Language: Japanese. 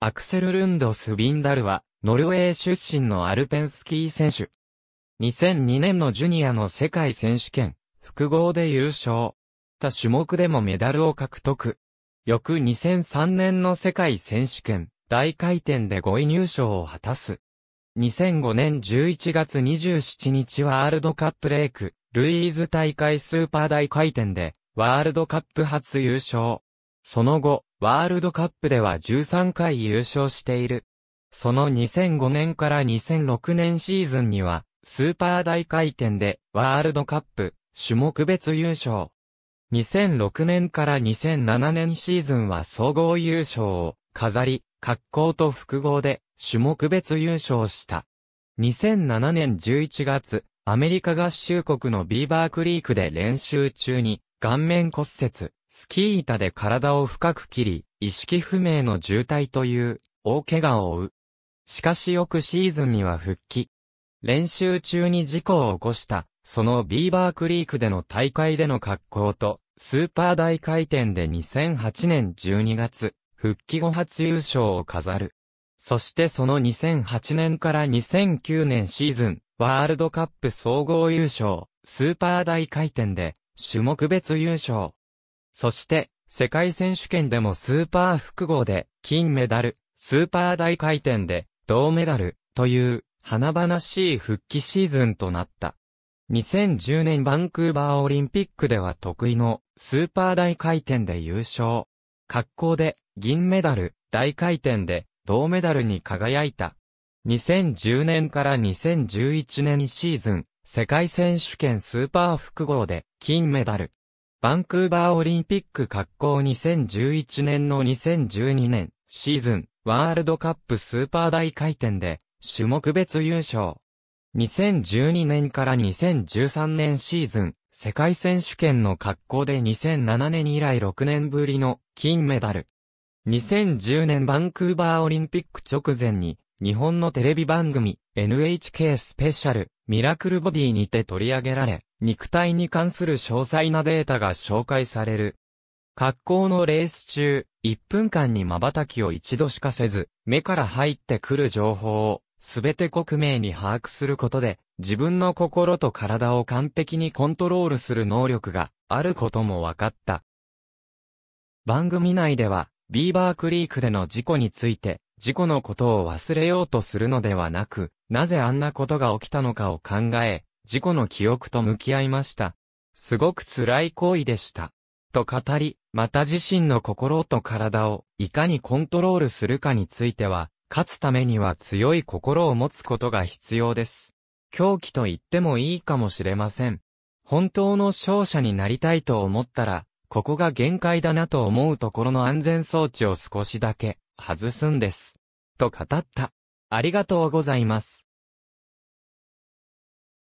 アクセル・ルンドス・ビンダルは、ノルウェー出身のアルペンスキー選手。2002年のジュニアの世界選手権、複合で優勝。他種目でもメダルを獲得。翌2003年の世界選手権、大回転で5位入賞を果たす。2005年11月27日ワールドカップレイク、ルイーズ大会スーパー大回転で、ワールドカップ初優勝。その後、ワールドカップでは13回優勝している。その2005年から2006年シーズンには、スーパー大回転でワールドカップ種目別優勝。2006年から2007年シーズンは総合優勝を飾り、格好と複合で種目別優勝した。2007年11月、アメリカ合衆国のビーバークリークで練習中に顔面骨折。スキー板で体を深く切り、意識不明の重体という大怪我を負う。しかし翌シーズンには復帰。練習中に事故を起こした、そのビーバークリークでの大会での格好と、スーパー大回転で2008年12月、復帰後初優勝を飾る。そしてその2008年から2009年シーズン、ワールドカップ総合優勝、スーパー大回転で、種目別優勝、そして、世界選手権でもスーパー複合で、金メダル、スーパー大回転で、銅メダル、という、華々しい復帰シーズンとなった。2010年バンクーバーオリンピックでは得意のスーパー大回転で優勝。格好で銀メダル、大回転で銅メダルに輝いた。2010年から2011年シーズン、世界選手権スーパー複合で金メダル、バンクーバーオリンピック格好2011年の2012年シーズンワールドカップスーパー大回転で種目別優勝。2012年から2013年シーズン世界選手権の格好で2007年以来6年ぶりの金メダル。2010年バンクーバーオリンピック直前に日本のテレビ番組 NHK スペシャルミラクルボディにて取り上げられ、肉体に関する詳細なデータが紹介される。格好のレース中、1分間に瞬きを一度しかせず、目から入ってくる情報を、すべて克明に把握することで、自分の心と体を完璧にコントロールする能力があることも分かった。番組内では、ビーバークリークでの事故について、事故のことを忘れようとするのではなく、なぜあんなことが起きたのかを考え、事故の記憶と向き合いました。すごく辛い行為でした。と語り、また自身の心と体をいかにコントロールするかについては、勝つためには強い心を持つことが必要です。狂気と言ってもいいかもしれません。本当の勝者になりたいと思ったら、ここが限界だなと思うところの安全装置を少しだけ外すんです。と語った。ありがとうございます。